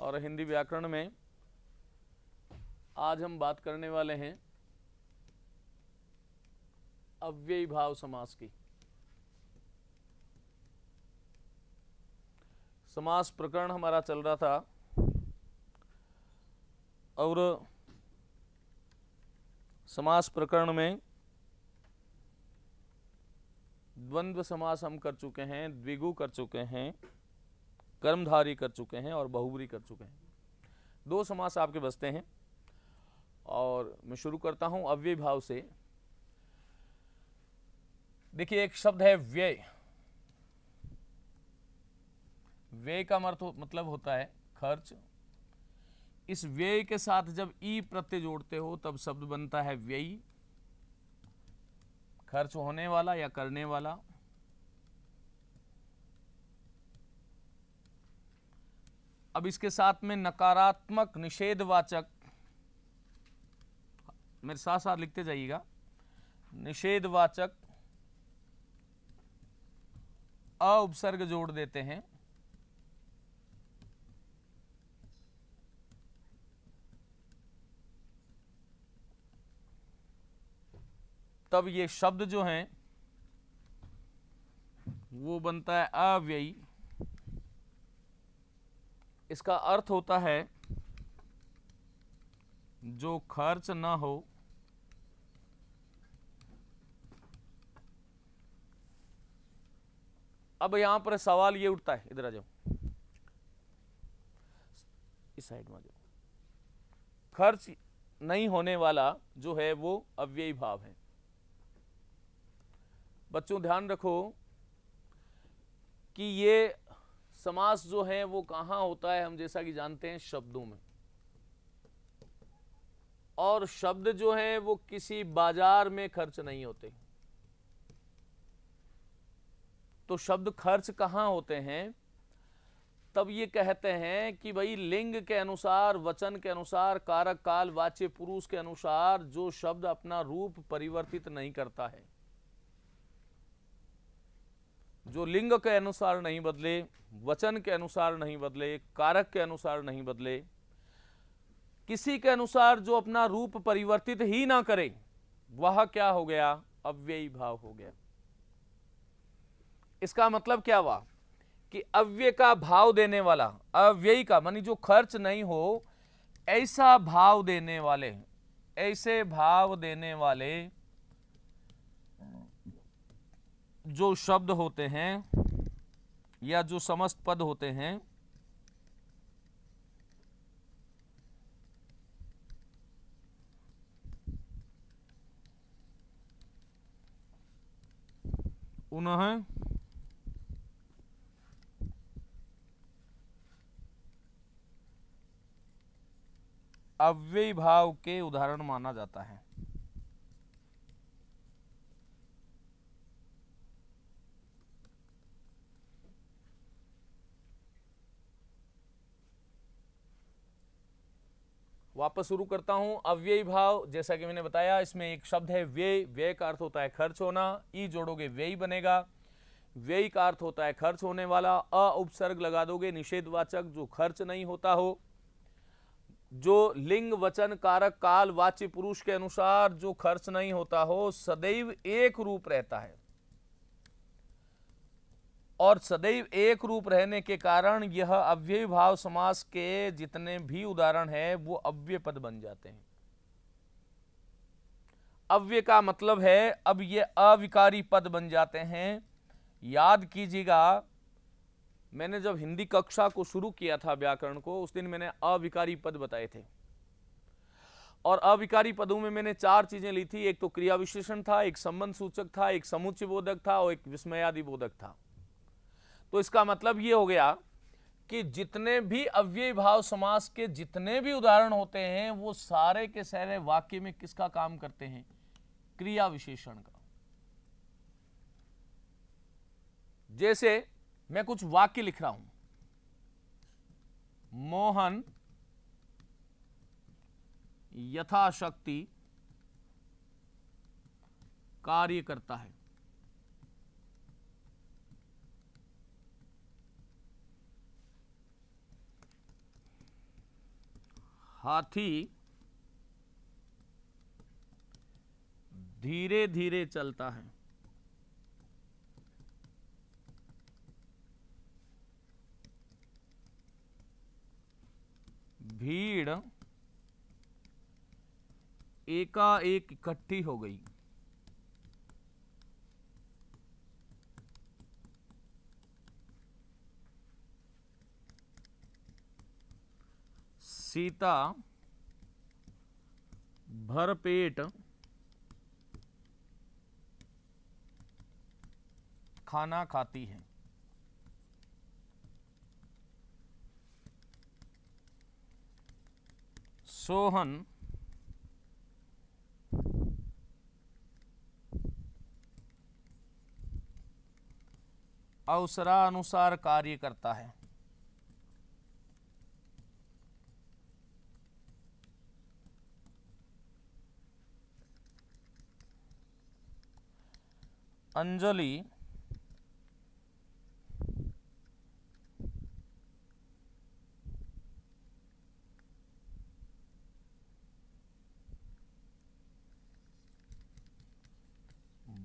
और हिंदी व्याकरण में आज हम बात करने वाले हैं अव्ययी भाव समास की समास प्रकरण हमारा चल रहा था और समास प्रकरण में द्वंद्व समास हम कर चुके हैं द्विगु कर चुके हैं कर्मधारी कर चुके हैं और बहुबरी कर चुके हैं दो समास आपके बसते हैं और मैं शुरू करता हूं अव्यय भाव से देखिए एक शब्द है व्यय व्यय का अर्थ मतलब होता है खर्च इस व्यय के साथ जब ई प्रत्यय जोड़ते हो तब शब्द बनता है व्यय खर्च होने वाला या करने वाला अब इसके साथ में नकारात्मक निषेधवाचक मेरे साथ साथ लिखते जाइएगा निषेधवाचक अउपसर्ग जोड़ देते हैं तब ये शब्द जो हैं वो बनता है अव्ययी इसका अर्थ होता है जो खर्च ना हो अब यहां पर सवाल ये उठता है इधर आ जाओ इस साइड में आ जाओ खर्च नहीं होने वाला जो है वो अव्ययी भाव है बच्चों ध्यान रखो कि ये समास जो है वो कहां होता है हम जैसा कि जानते हैं शब्दों में और शब्द जो है वो किसी बाजार में खर्च नहीं होते तो शब्द खर्च कहां होते हैं तब ये कहते हैं कि भाई लिंग के अनुसार वचन के अनुसार कारक काल वाच्य पुरुष के अनुसार जो शब्द अपना रूप परिवर्तित नहीं करता है जो लिंग के अनुसार नहीं बदले वचन के अनुसार नहीं बदले कारक के अनुसार नहीं बदले किसी के अनुसार जो अपना रूप परिवर्तित ही ना करे वह क्या हो गया अव्ययी भाव हो गया इसका मतलब क्या हुआ कि अव्यय का भाव देने वाला अव्ययी का मानी जो खर्च नहीं हो ऐसा भाव देने वाले ऐसे भाव देने वाले जो शब्द होते हैं या जो समस्त पद होते हैं उन्हें अव्यय भाव के उदाहरण माना जाता है वापस शुरू करता हूँ अव्ययी भाव जैसा कि मैंने बताया इसमें एक शब्द है व्यय व्यय का अर्थ होता है खर्च होना ई जोड़ोगे व्ययी बनेगा व्यय का अर्थ होता है खर्च होने वाला अ उपसर्ग लगा दोगे निषेधवाचक जो खर्च नहीं होता हो जो लिंग वचन कारक काल वाच्य पुरुष के अनुसार जो खर्च नहीं होता हो सदैव एक रूप रहता है और सदैव एक रूप रहने के कारण यह अव्यय भाव समास के जितने भी उदाहरण है वो अव्यय पद बन जाते हैं अव्यय का मतलब है अब ये अविकारी पद बन जाते हैं याद कीजिएगा मैंने जब हिंदी कक्षा को शुरू किया था व्याकरण को उस दिन मैंने अविकारी पद बताए थे और अविकारी पदों में मैंने चार चीज़ें ली थी एक तो क्रिया विशेषण था एक संबंध सूचक था एक समुच्च बोधक था और एक विस्मयादि बोधक था तो इसका मतलब ये हो गया कि जितने भी अव्यय भाव समास के जितने भी उदाहरण होते हैं वो सारे के सारे वाक्य में किसका काम करते हैं क्रिया विशेषण का जैसे मैं कुछ वाक्य लिख रहा हूं मोहन यथाशक्ति कार्य करता है हाथी धीरे धीरे चलता है भीड़ एकाएक इकट्ठी हो गई सीता भरपेट खाना खाती है सोहन अवसरानुसार कार्य करता है अंजलि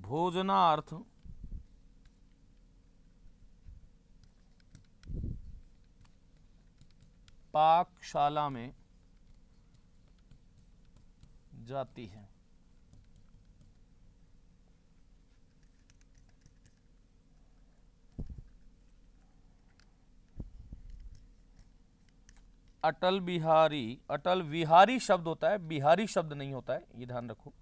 भोजनार्थ पाकशाला में जाती है अटल बिहारी अटल बिहारी शब्द होता है बिहारी शब्द नहीं होता है ये ध्यान रखो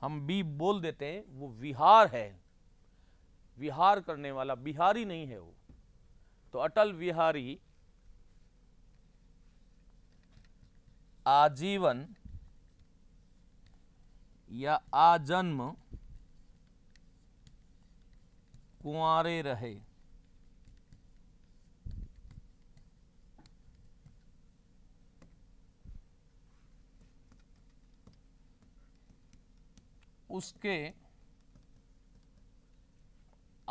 हम बी बोल देते हैं वो विहार है विहार करने वाला बिहारी नहीं है वो तो अटल बिहारी आजीवन या आजन्म कुआरे रहे उसके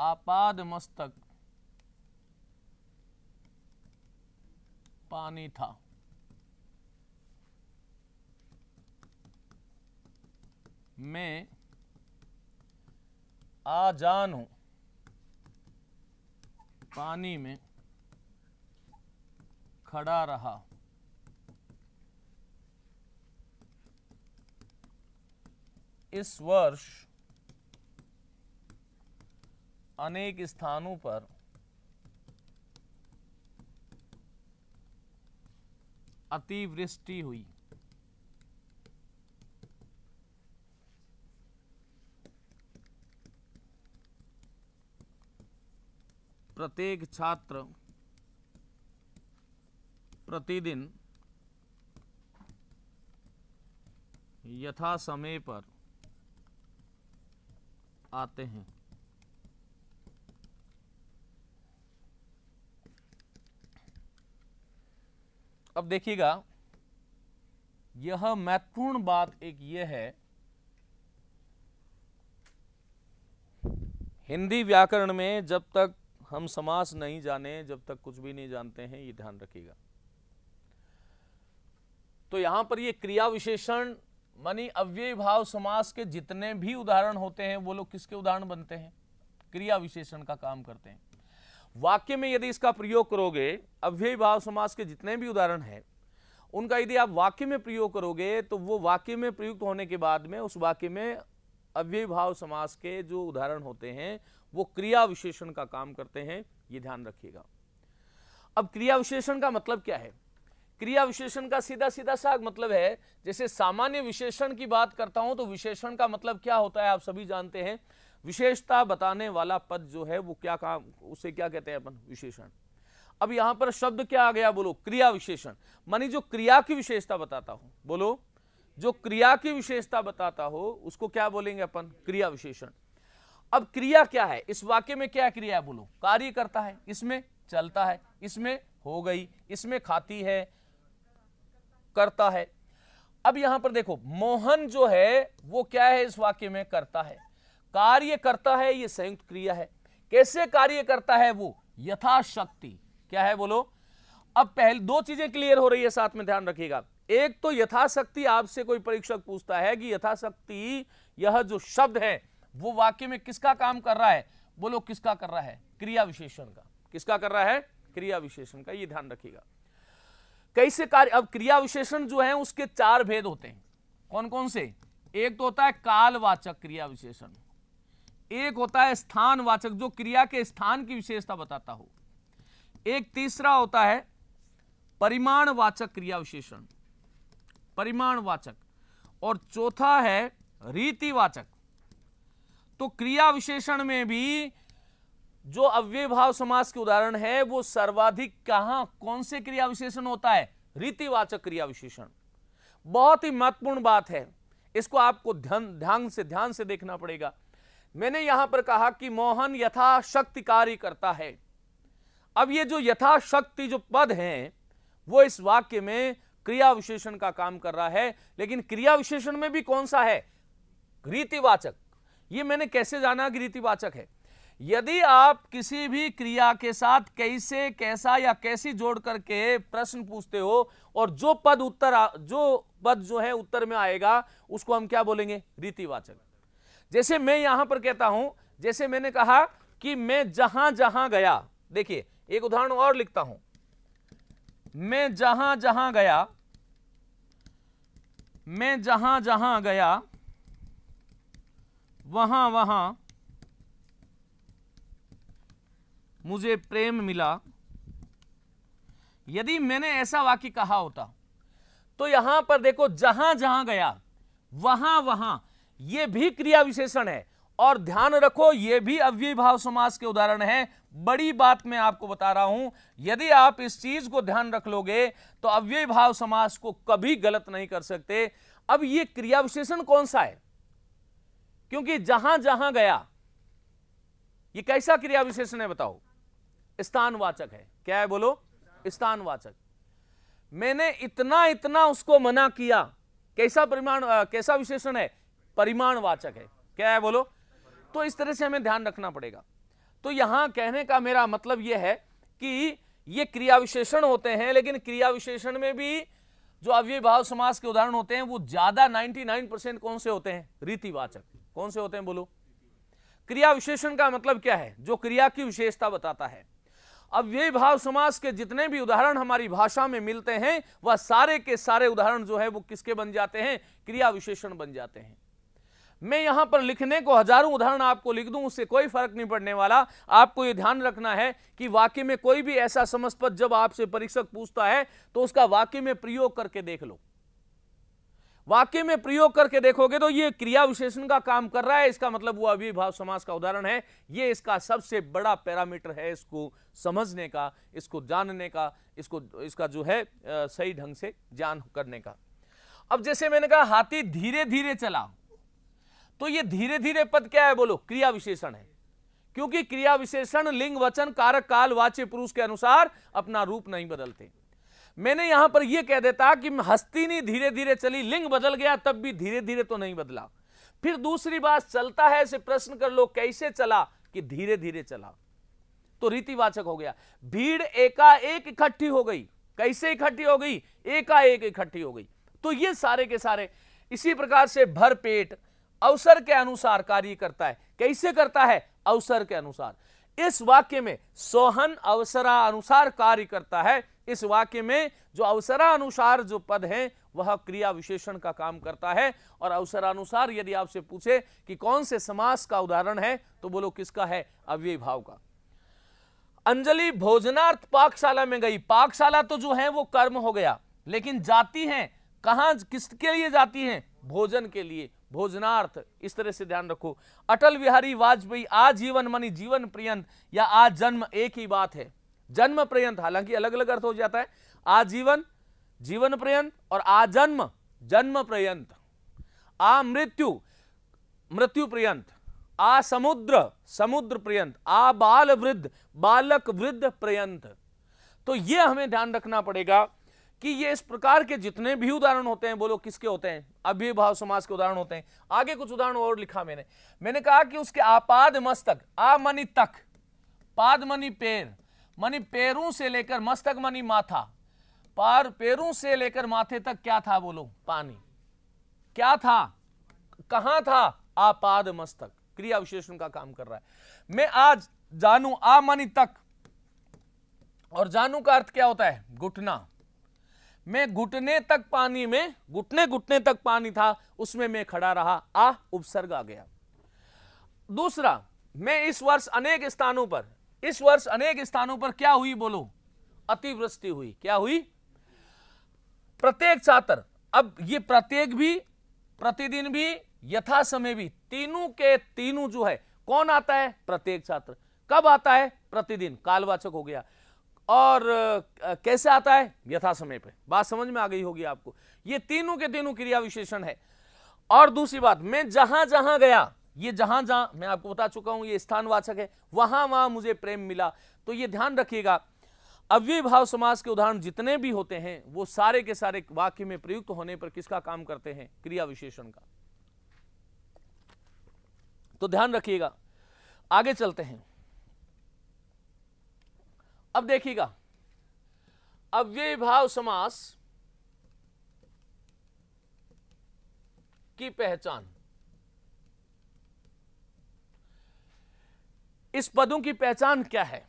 आपाद मस्तक पानी था मैं जान हूं पानी में खड़ा रहा इस वर्ष अनेक स्थानों पर अतिवृष्टि हुई प्रत्येक छात्र प्रतिदिन यथा समय पर आते हैं अब देखिएगा यह महत्वपूर्ण बात एक यह है हिंदी व्याकरण में जब तक हम समास नहीं जाने जब तक कुछ भी नहीं जानते हैं ये ध्यान रखिएगा तो यहां पर ये क्रिया विशेषण मनी अव्यय भाव समास के जितने भी उदाहरण होते हैं वो लोग किसके उदाहरण बनते हैं क्रिया विशेषण का काम करते हैं वाक्य में यदि इसका प्रयोग करोगे अव्यय भाव समास के जितने भी उदाहरण हैं उनका यदि आप वाक्य में प्रयोग करोगे तो वो वाक्य में प्रयुक्त होने के बाद में उस वाक्य में अव्यय भाव समास के जो उदाहरण होते हैं वो क्रिया विशेषण का काम करते हैं ये ध्यान रखिएगा अब क्रिया विशेषण का मतलब क्या है क्रिया विशेषण का सीधा सीधा सा मतलब है जैसे सामान्य विशेषण की बात करता हूं तो विशेषण का मतलब क्या होता है आप सभी जानते हैं विशेषता बताने वाला पद जो है वो क्या काम उसे क्या कहते हैं अपन विशेषण अब यहां पर शब्द क्या आ गया बोलो क्रिया विशेषण मानी जो क्रिया की विशेषता बताता हो बोलो जो क्रिया की विशेषता बताता हो उसको क्या बोलेंगे अपन क्रिया विशेषण अब क्रिया क्या है इस वाक्य में क्या क्रिया है बोलो कार्य करता है इसमें चलता है इसमें हो गई इसमें खाती है करता है अब यहां पर देखो मोहन जो है वो क्या है इस वाक्य में करता है कार्य करता है ये संयुक्त क्रिया है कैसे कार्य करता है वो यथाशक्ति क्या है बोलो अब पहले दो चीजें क्लियर हो रही है साथ में ध्यान रखिएगा एक तो यथाशक्ति आपसे कोई परीक्षक पूछता है कि यथाशक्ति यह जो शब्द है वो वाक्य में किसका काम कर रहा है बोलो किसका कर रहा है क्रिया विशेषण का किसका कर रहा है क्रिया विशेषण का ये ध्यान रखिएगा कैसे कार्य अब क्रिया विशेषण जो है उसके चार भेद होते हैं कौन कौन से एक तो होता है कालवाचक क्रिया विशेषण एक होता है स्थानवाचक जो क्रिया के स्थान की विशेषता बताता हो एक तीसरा होता है परिमाणवाचक क्रिया विशेषण परिमाणवाचक और चौथा है रीतिवाचक तो क्रिया विशेषण में भी जो अव्यय भाव समास के उदाहरण है वो सर्वाधिक कहां कौन से क्रिया विशेषण होता है रीतिवाचक क्रिया विशेषण बहुत ही महत्वपूर्ण बात है इसको आपको ध्यान ध्यान से ध्यान से देखना पड़ेगा मैंने यहां पर कहा कि मोहन यथाशक्ति कार्य करता है अब ये जो यथाशक्ति जो पद है वो इस वाक्य में क्रिया विशेषण का काम कर रहा है लेकिन क्रिया विशेषण में भी कौन सा है रीतिवाचक ये मैंने कैसे जाना कि रीतिवाचक है यदि आप किसी भी क्रिया के साथ कैसे कैसा या कैसी जोड़ करके प्रश्न पूछते हो और जो पद उत्तर जो पद जो है उत्तर में आएगा उसको हम क्या बोलेंगे रीतिवाचक जैसे मैं यहां पर कहता हूं जैसे मैंने कहा कि मैं जहां जहां गया देखिए एक उदाहरण और लिखता हूं मैं जहां जहां गया मैं जहां जहां गया वहां वहां मुझे प्रेम मिला यदि मैंने ऐसा वाक्य कहा होता तो यहां पर देखो जहां जहां गया वहां वहां यह भी क्रिया विशेषण है और ध्यान रखो यह भी अव्यय भाव समास के उदाहरण है बड़ी बात मैं आपको बता रहा हूं यदि आप इस चीज को ध्यान रख लोगे तो अव्यय भाव समास को कभी गलत नहीं कर सकते अब यह क्रिया विशेषण कौन सा है क्योंकि जहां जहां गया यह कैसा क्रिया विशेषण है बताओ स्थानवाचक है क्या है बोलो स्थानवाचक मैंने इतना इतना उसको मना किया कैसा परिमाण कैसा विशेषण है परिमाणवाचक है क्या है बोलो तो इस तरह से हमें ध्यान रखना पड़ेगा तो यहां कहने का मेरा मतलब यह है कि ये क्रिया विशेषण होते हैं लेकिन क्रिया विशेषण में भी जो भाव समास के उदाहरण होते हैं वो ज्यादा 99 परसेंट कौन से होते हैं रीतिवाचक कौन से होते हैं बोलो क्रिया विशेषण का मतलब क्या है जो क्रिया की विशेषता बताता है अव्यय भाव समास के जितने भी उदाहरण हमारी भाषा में मिलते हैं वह सारे के सारे उदाहरण जो है वो किसके बन जाते हैं क्रिया विशेषण बन जाते हैं मैं यहां पर लिखने को हजारों उदाहरण आपको लिख दूं उससे कोई फर्क नहीं पड़ने वाला आपको यह ध्यान रखना है कि वाक्य में कोई भी ऐसा समस्पद जब आपसे परीक्षक पूछता है तो उसका वाक्य में प्रयोग करके देख लो वाक्य में प्रयोग करके देखोगे तो ये क्रिया विशेषण का काम कर रहा है इसका मतलब वो अभिभाव समास का उदाहरण है ये इसका सबसे बड़ा पैरामीटर है इसको समझने का इसको जानने का इसको इसका जो है सही ढंग से ज्ञान करने का अब जैसे मैंने कहा हाथी धीरे धीरे चला तो ये धीरे धीरे पद क्या है बोलो क्रिया विशेषण है क्योंकि क्रिया विशेषण लिंग वचन कारक काल वाच्य पुरुष के अनुसार अपना रूप नहीं बदलते मैंने यहां पर यह कह देता कि हस्तीनी धीरे धीरे चली लिंग बदल गया तब भी धीरे धीरे तो नहीं बदला फिर दूसरी बात चलता है ऐसे प्रश्न कर लो कैसे चला कि धीरे धीरे चला तो रीतिवाचक हो गया भीड़ एकाएक इकट्ठी हो गई कैसे इकट्ठी हो गई एकाएक इकट्ठी हो गई तो ये सारे के सारे इसी प्रकार से भरपेट अवसर के अनुसार कार्य करता है कैसे करता है अवसर के अनुसार इस वाक्य में सोहन अवसरा अनुसार कार्य करता है इस वाक्य में जो अवसरानुसार जो पद है वह क्रिया विशेषण का काम करता है और अवसरानुसार यदि आपसे पूछे कि कौन से समास का उदाहरण है तो बोलो किसका है अव्यय भाव का अंजलि भोजनार्थ पाकशाला में गई पाकशाला तो जो है वो कर्म हो गया लेकिन जाती है कहां किसके लिए जाती है भोजन के लिए भोजनार्थ इस तरह से ध्यान रखो अटल बिहारी वाजपेयी आजीवन मनी जीवन प्रियंत या आज जन्म एक ही बात है जन्म पर्यंत हालांकि अलग अलग अर्थ हो जाता है आजीवन जीवन पर्यंत और आजन्म जन्म पर्यंत आ मृत्यु मृत्यु पर्यंत आ समुद्र समुद्र पर्यंत आ बाल वृद्ध बालक वृद्ध पर्यंत तो ये हमें ध्यान रखना पड़ेगा कि ये इस प्रकार के जितने भी उदाहरण होते हैं बोलो किसके होते हैं अभिभाव समाज के उदाहरण होते हैं आगे कुछ उदाहरण और लिखा मैंने मैंने कहा कि उसके आपाद मस्तक मनी तक मनी पेड़ मनी पैरों से लेकर मस्तक मनी माथा पर पैरों से लेकर माथे तक क्या था बोलो पानी क्या था कहां था आपाद मस्तक क्रिया विशेषण का काम कर रहा है मैं आज जानू आ मनी तक और जानू का अर्थ क्या होता है घुटना मैं घुटने तक पानी में घुटने घुटने तक पानी था उसमें मैं खड़ा रहा आ उपसर्ग आ गया दूसरा मैं इस वर्ष अनेक स्थानों पर इस वर्ष अनेक स्थानों पर क्या हुई बोलो अतिवृष्टि हुई क्या हुई प्रत्येक छात्र अब ये प्रत्येक भी प्रतिदिन भी यथा समय भी तीनों के तीनों जो है कौन आता है प्रत्येक छात्र कब आता है प्रतिदिन कालवाचक हो गया और कैसे आता है यथा समय पे बात समझ में आ गई होगी आपको ये तीनों के तीनों क्रिया विशेषण है और दूसरी बात मैं जहां जहां गया ये जहां जहां मैं आपको बता चुका हूं ये स्थानवाचक है वहां वहां मुझे प्रेम मिला तो ये ध्यान रखिएगा अव्यय भाव समास के उदाहरण जितने भी होते हैं वो सारे के सारे वाक्य में प्रयुक्त होने पर किसका काम करते हैं क्रिया विशेषण का तो ध्यान रखिएगा आगे चलते हैं अब देखिएगा अव्यय भाव समास की पहचान इस पदों की पहचान क्या है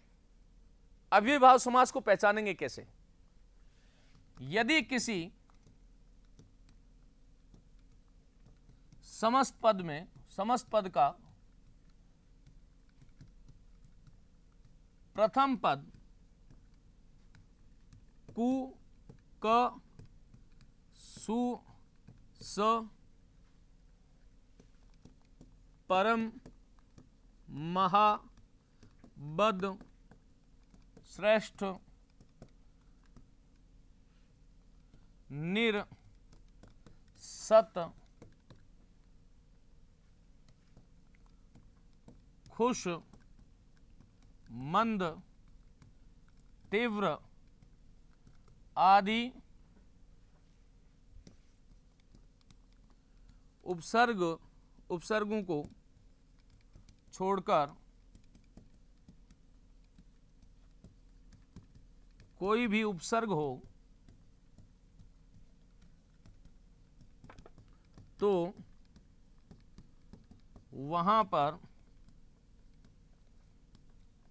अव्यभाव समास को पहचानेंगे कैसे यदि किसी समस्त पद में समस्त पद का प्रथम पद कु क सु स परम महा बद श्रेष्ठ निर सत खुश मंद तीव्र आदि उपसर्ग उपसर्गों को छोड़कर कोई भी उपसर्ग हो तो वहां पर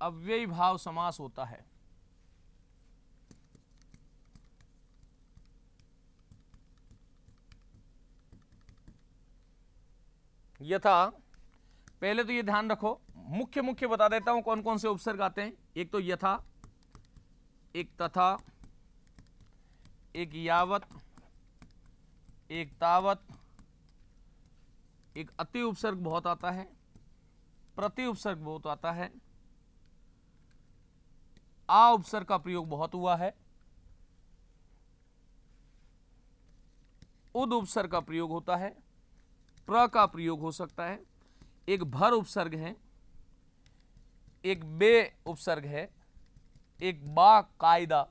अव्यय भाव समास होता है यथा पहले तो ये ध्यान रखो मुख्य मुख्य बता देता हूं कौन कौन से उपसर्ग आते हैं एक तो यथा एक तथा एक यावत एक तावत एक अति उपसर्ग बहुत आता है प्रति उपसर्ग बहुत आता है आ उपसर्ग का प्रयोग बहुत हुआ है उद उपसर्ग का प्रयोग होता है प्र का प्रयोग हो सकता है एक भर उपसर्ग है एक बे उपसर्ग है एक बायदा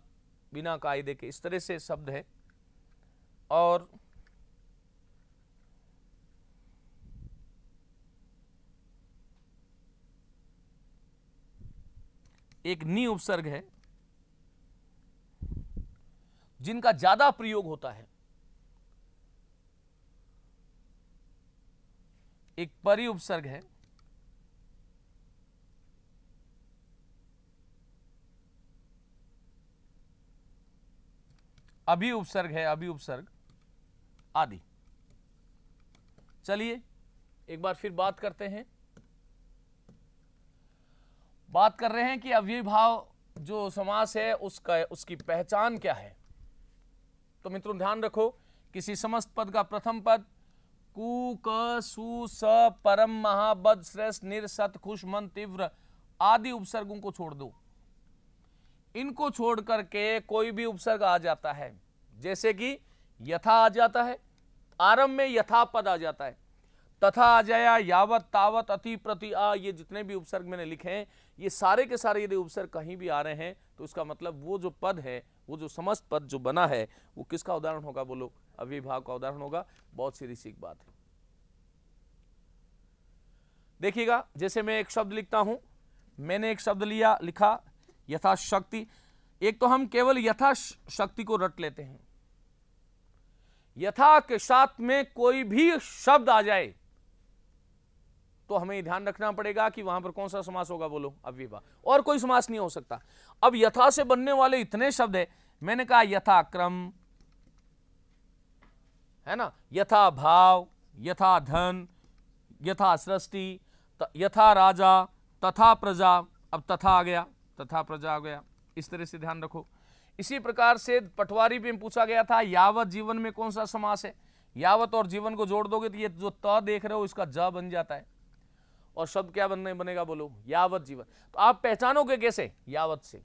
बिना कायदे के इस तरह से शब्द है और एक नी उपसर्ग है जिनका ज्यादा प्रयोग होता है एक परी उपसर्ग है अभी उपसर्ग है अभी उपसर्ग आदि चलिए एक बार फिर बात करते हैं बात कर रहे हैं कि अव्यभाव जो समास है उसका उसकी पहचान क्या है तो मित्रों ध्यान रखो किसी समस्त पद का प्रथम पद कु क सु स परम महाबद श्रेष्ठ निर सत खुश मन तीव्र आदि उपसर्गों को छोड़ दो इनको छोड़ करके कोई भी उपसर्ग आ जाता है जैसे कि यथा आ जाता है आरंभ में यथा पद आ जाता है तथा आ जाया यावत तावत अति प्रति आ ये जितने भी उपसर्ग मैंने लिखे हैं ये सारे के सारे यदि उपसर्ग कहीं भी आ रहे हैं तो इसका मतलब वो जो पद है वो जो समस्त पद जो बना है वो किसका उदाहरण होगा बोलो अविभाव का उदाहरण होगा बहुत सीधी सीख बात है देखिएगा जैसे मैं एक शब्द लिखता हूं मैंने एक शब्द लिया लिखा यथाशक्ति एक तो हम केवल यथाशक्ति को रट लेते हैं यथा के साथ में कोई भी शब्द आ जाए तो हमें ध्यान रखना पड़ेगा कि वहां पर कौन सा समास होगा बोलो अव्यवा और कोई समास नहीं हो सकता अब यथा से बनने वाले इतने शब्द है मैंने कहा यथा क्रम है ना यथा भाव यथा धन यथा सृष्टि यथा राजा तथा प्रजा अब तथा आ गया तथा प्रजा आ गया इस तरह से ध्यान रखो इसी प्रकार से पटवारी में पूछा गया था यावत जीवन में कौन सा समास है यावत और जीवन को जोड़ दोगे तो ये जो त देख रहे हो इसका ज बन जाता है और शब्द क्या बनने बनेगा बोलो यावत जीवन तो आप पहचानोगे कैसे यावत से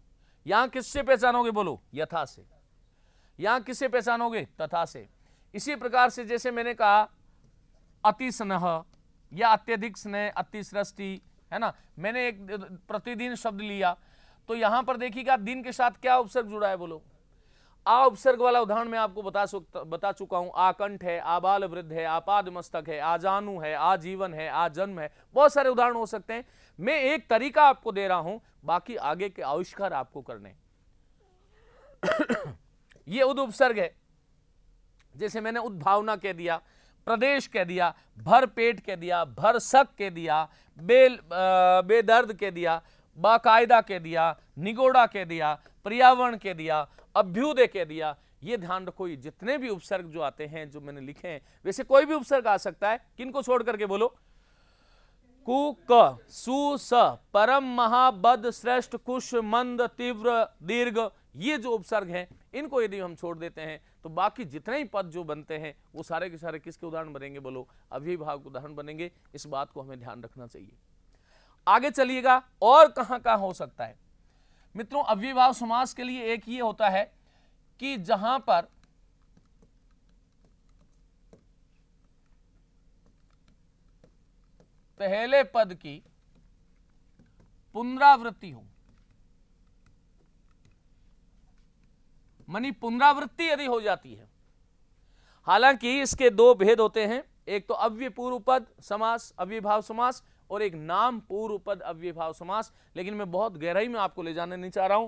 यहां किससे पहचानोगे बोलो यथा से यहां किससे पहचानोगे तथा से इसी प्रकार से जैसे मैंने कहा अति स्नेह या अत्यधिक स्नेह अति सृष्टि है ना मैंने एक प्रतिदिन शब्द लिया तो यहां पर देखिएगा दिन के साथ क्या उपसर्ग जुड़ा है बोलो आ उपसर्ग वाला उदाहरण मैं आपको बता बता चुका हूं आकंठ है आबाल वृद्ध है आपाद मस्तक है आजानु है आजीवन है आजन्म है बहुत सारे उदाहरण हो सकते हैं मैं एक तरीका आपको दे रहा हूं बाकी आगे के आविष्कार आपको करने ये उद उपसर्ग है जैसे मैंने उद्भावना कह दिया प्रदेश कह दिया भर पेट कह दिया भर सक कह दिया बे बेदर्द कह दिया बाकायदा कह दिया निगोड़ा कह दिया पर्यावरण कह दिया अभ्युदय कह दिया ये ध्यान रखो ये जितने भी उपसर्ग जो आते हैं जो मैंने लिखे हैं वैसे कोई भी उपसर्ग आ सकता है किनको छोड़ करके बोलो कु क सु स परम महाबद श्रेष्ठ कुश मंद तीव्र दीर्घ ये जो उपसर्ग हैं इनको यदि हम छोड़ देते हैं तो बाकी जितने ही पद जो बनते हैं वो सारे के सारे किसके उदाहरण बनेंगे बोलो अभिभाग उदाहरण बनेंगे इस बात को हमें ध्यान रखना चाहिए आगे चलिएगा और कहां कहां हो सकता है मित्रों अव्यवाह समास के लिए एक ये होता है कि जहां पर पहले पद की पुनरावृत्ति हो मनी पुनरावृत्ति यदि हो जाती है हालांकि इसके दो भेद होते हैं एक तो अव्य पूर्व पद समास अव्यभाव समास और एक नाम पूर्व पद अव्यभाव समास लेकिन मैं बहुत गहराई में आपको ले जाने नहीं चाह रहा हूं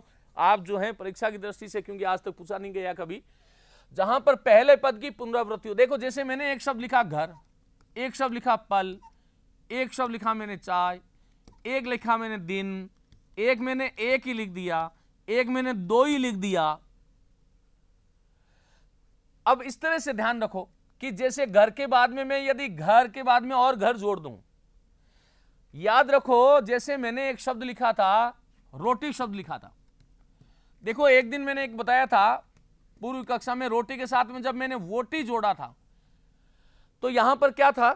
आप जो है परीक्षा की दृष्टि से क्योंकि आज तक पूछा नहीं गया कभी जहां पर पहले पद की पुनरावृत्ति हो देखो जैसे मैंने एक शब्द लिखा घर एक शब्द लिखा पल एक शब्द लिखा मैंने चाय एक लिखा मैंने दिन एक मैंने एक ही लिख दिया एक मैंने दो ही लिख दिया अब इस तरह से ध्यान रखो कि जैसे घर के बाद में मैं यदि घर के बाद में और घर जोड़ दूं याद रखो जैसे मैंने एक शब्द लिखा था रोटी शब्द लिखा था देखो एक दिन मैंने एक बताया था पूर्व कक्षा में रोटी के साथ में जब मैंने वोटी जोड़ा था तो यहां पर क्या था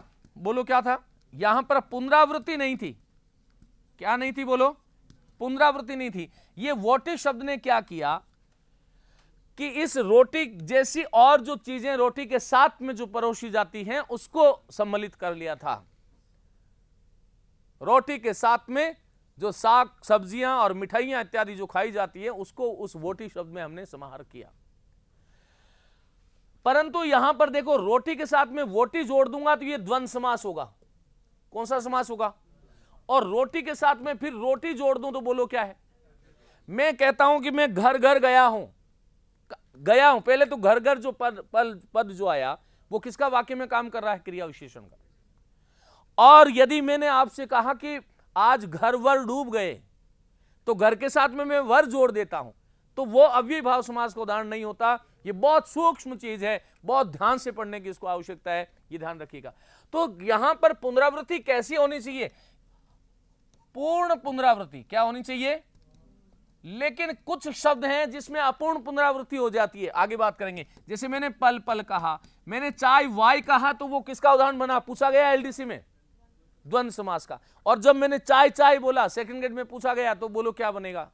बोलो क्या था यहां पर पुनरावृत्ति नहीं थी क्या नहीं थी बोलो पुनरावृत्ति नहीं थी ये वोटी शब्द ने क्या किया कि इस रोटी जैसी और जो चीजें रोटी के साथ में जो परोसी जाती हैं उसको सम्मिलित कर लिया था रोटी के साथ में जो साग सब्जियां और मिठाइयां इत्यादि जो खाई जाती है उसको उस वोटी शब्द में हमने समाहार किया परंतु यहां पर देखो रोटी के साथ में वोटी जोड़ दूंगा तो ये द्वंद समास होगा कौन सा समास होगा और रोटी के साथ में फिर रोटी जोड़ दूं तो बोलो क्या है मैं कहता हूं कि मैं घर घर गया हूं गया हूं पहले तो घर घर जो पद पद पद जो आया वो किसका वाक्य में काम कर रहा है क्रिया विशेषण का और यदि मैंने आपसे कहा कि आज घर वर डूब गए तो घर के साथ में मैं वर जोड़ देता हूं तो वो अव्यय भाव समाज का उदाहरण नहीं होता ये बहुत सूक्ष्म चीज है बहुत ध्यान से पढ़ने की इसको आवश्यकता है ये ध्यान रखिएगा तो यहां पर पुनरावृत्ति कैसी होनी चाहिए पूर्ण पुनरावृत्ति क्या होनी चाहिए लेकिन कुछ शब्द हैं जिसमें अपूर्ण पुनरावृत्ति हो जाती है आगे बात करेंगे जैसे मैंने पल पल कहा मैंने चाय वाई कहा तो वो किसका उदाहरण बना पूछा गया एलडीसी में द्वंद समास का और जब मैंने चाय चाय बोला सेकंड ग्रेड में पूछा गया तो बोलो क्या बनेगा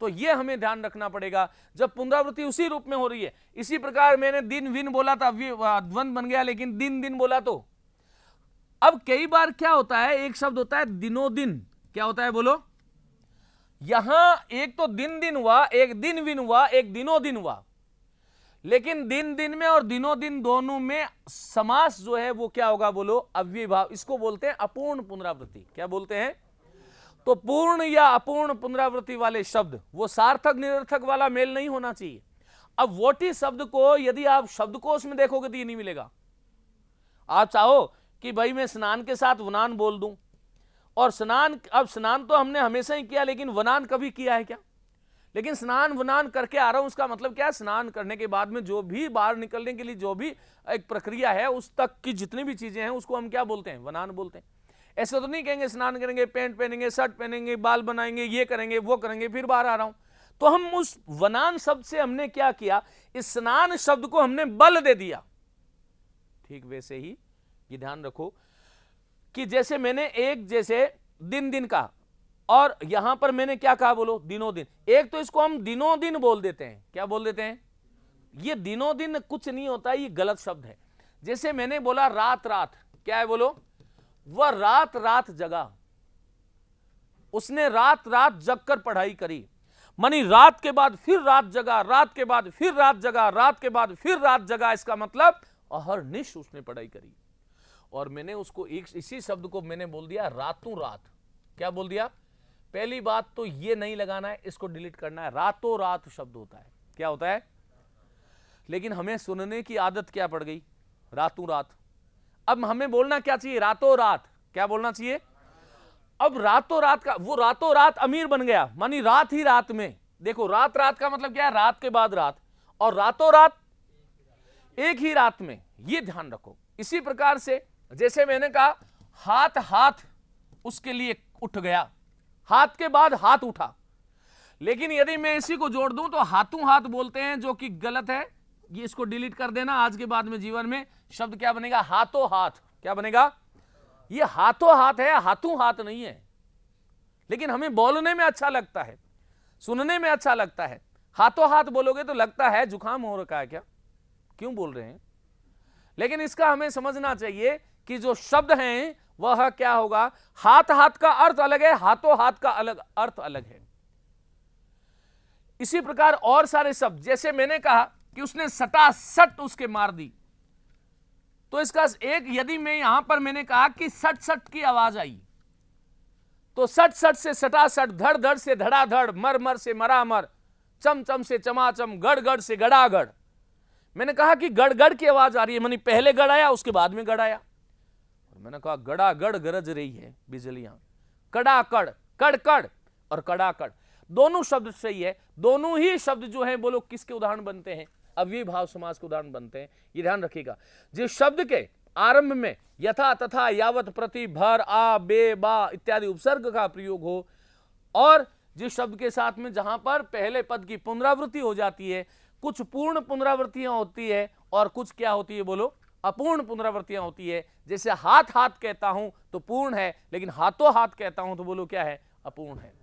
तो ये हमें ध्यान रखना पड़ेगा जब पुनरावृत्ति उसी रूप में हो रही है इसी प्रकार मैंने दिन विन बोला था द्वंद बन गया लेकिन दिन दिन बोला तो अब कई बार क्या होता है एक शब्द होता है दिनों दिन क्या होता है बोलो यहां एक तो दिन दिन हुआ एक दिन विन हुआ एक दिनों दिन हुआ लेकिन दिन दिन में और दिनों दिन दोनों में समास जो है वो क्या होगा बोलो अव्यभाव इसको बोलते हैं अपूर्ण पुनरावृत्ति क्या बोलते हैं तो पूर्ण या अपूर्ण पुनरावृत्ति वाले शब्द वो सार्थक निरर्थक वाला मेल नहीं होना चाहिए अब वोटी शब्द को यदि आप शब्दकोश में देखोगे तो ये नहीं मिलेगा आप चाहो कि भाई मैं स्नान के साथ वनान बोल दूं और स्नान अब स्नान तो हमने हमेशा ही किया लेकिन वनान कभी किया है क्या लेकिन स्नान वनान करके आ रहा हूं उसका मतलब क्या है स्नान करने के बाद में जो भी बाहर निकलने के लिए जो भी एक प्रक्रिया है उस तक की जितनी भी चीज़ें हैं उसको हम क्या बोलते हैं वनान बोलते हैं ऐसे तो नहीं कहेंगे स्नान करेंगे पेंट पहनेंगे शर्ट पहनेंगे बाल बनाएंगे ये करेंगे वो करेंगे फिर बाहर आ रहा हूं तो हम उस वनान शब्द से हमने क्या किया इस स्नान शब्द को हमने बल दे दिया ठीक वैसे ही ये ध्यान रखो कि जैसे मैंने एक जैसे दिन दिन का और यहां पर मैंने क्या कहा बोलो दिनों दिन एक तो इसको हम दिनों दिन बोल देते हैं क्या बोल देते हैं ये दिनों दिन कुछ नहीं होता ये गलत शब्द है जैसे मैंने बोला रात रात क्या है बोलो वह रात रात जगा उसने रात रात जगकर पढ़ाई करी मनी रात के बाद फिर रात जगा रात के बाद फिर रात जगा रात के बाद फिर रात जगा इसका मतलब अहरनिश उसने पढ़ाई करी और मैंने उसको एक इसी शब्द को मैंने बोल दिया रातों रात क्या बोल दिया पहली बात तो ये नहीं लगाना है इसको डिलीट करना है रातों रात शब्द होता है क्या होता है लेकिन हमें सुनने की आदत क्या पड़ गई रातों रात अब हमें बोलना क्या चाहिए रातों रात क्या बोलना चाहिए अब रातों रात का वो रातों रात अमीर बन गया मानी रात ही रात में देखो रात रात का मतलब क्या है रात के बाद रात और रातों रात एक ही रात में ये ध्यान रखो इसी प्रकार से जैसे मैंने कहा हाथ हाथ उसके लिए उठ गया हाथ के बाद हाथ उठा लेकिन यदि मैं इसी को जोड़ दूं तो हाथों हाथ बोलते हैं जो कि गलत है ये इसको डिलीट कर देना आज के बाद में जीवन में शब्द क्या बनेगा हाथों हाथ क्या बनेगा ये हाथों हाथ है हाथों हाथ नहीं है लेकिन हमें बोलने में अच्छा लगता है सुनने में अच्छा लगता है हाथों हाथ बोलोगे तो लगता है जुकाम हो रखा है क्या क्यों बोल रहे हैं लेकिन इसका हमें समझना चाहिए कि जो शब्द हैं वह क्या होगा हाथ हाथ का अर्थ अलग है हाथों हाथ का अलग अर्थ अलग है इसी प्रकार और सारे शब्द जैसे मैंने कहा कि उसने सटा सट उसके मार दी तो इसका एक यदि मैं यहां पर मैंने कहा कि सट सट की आवाज आई तो सट सट से सटा सट धड़ धड़ से धड़ा धड़ मर मर से मरा मर चम चम से चमाचम गड़ गड़ से गड़ मैंने कहा कि गड़ की आवाज आ रही है मैंने पहले गड़ आया उसके बाद में गड़ आया मैंने कहा गड़ागड़ गरज रही है बिजलियां कड़ाकड़ कड़कड़ और कड़ाकड़ दोनों शब्द सही है दोनों ही शब्द जो है बोलो किसके उदाहरण बनते हैं अव्यय भाव समाज के उदाहरण बनते हैं ये ध्यान रखिएगा जिस शब्द के आरंभ में यथा तथा यावत प्रति भर आ बे बा इत्यादि उपसर्ग का प्रयोग हो और जिस शब्द के साथ में जहां पर पहले पद की पुनरावृत्ति हो जाती है कुछ पूर्ण पुनरावृत्तियां होती है और कुछ क्या होती है बोलो अपूर्ण पुनरावृत्तियां होती है जैसे हाथ हाथ कहता हूं तो पूर्ण है लेकिन हाथों हाथ कहता हूं तो बोलो क्या है अपूर्ण है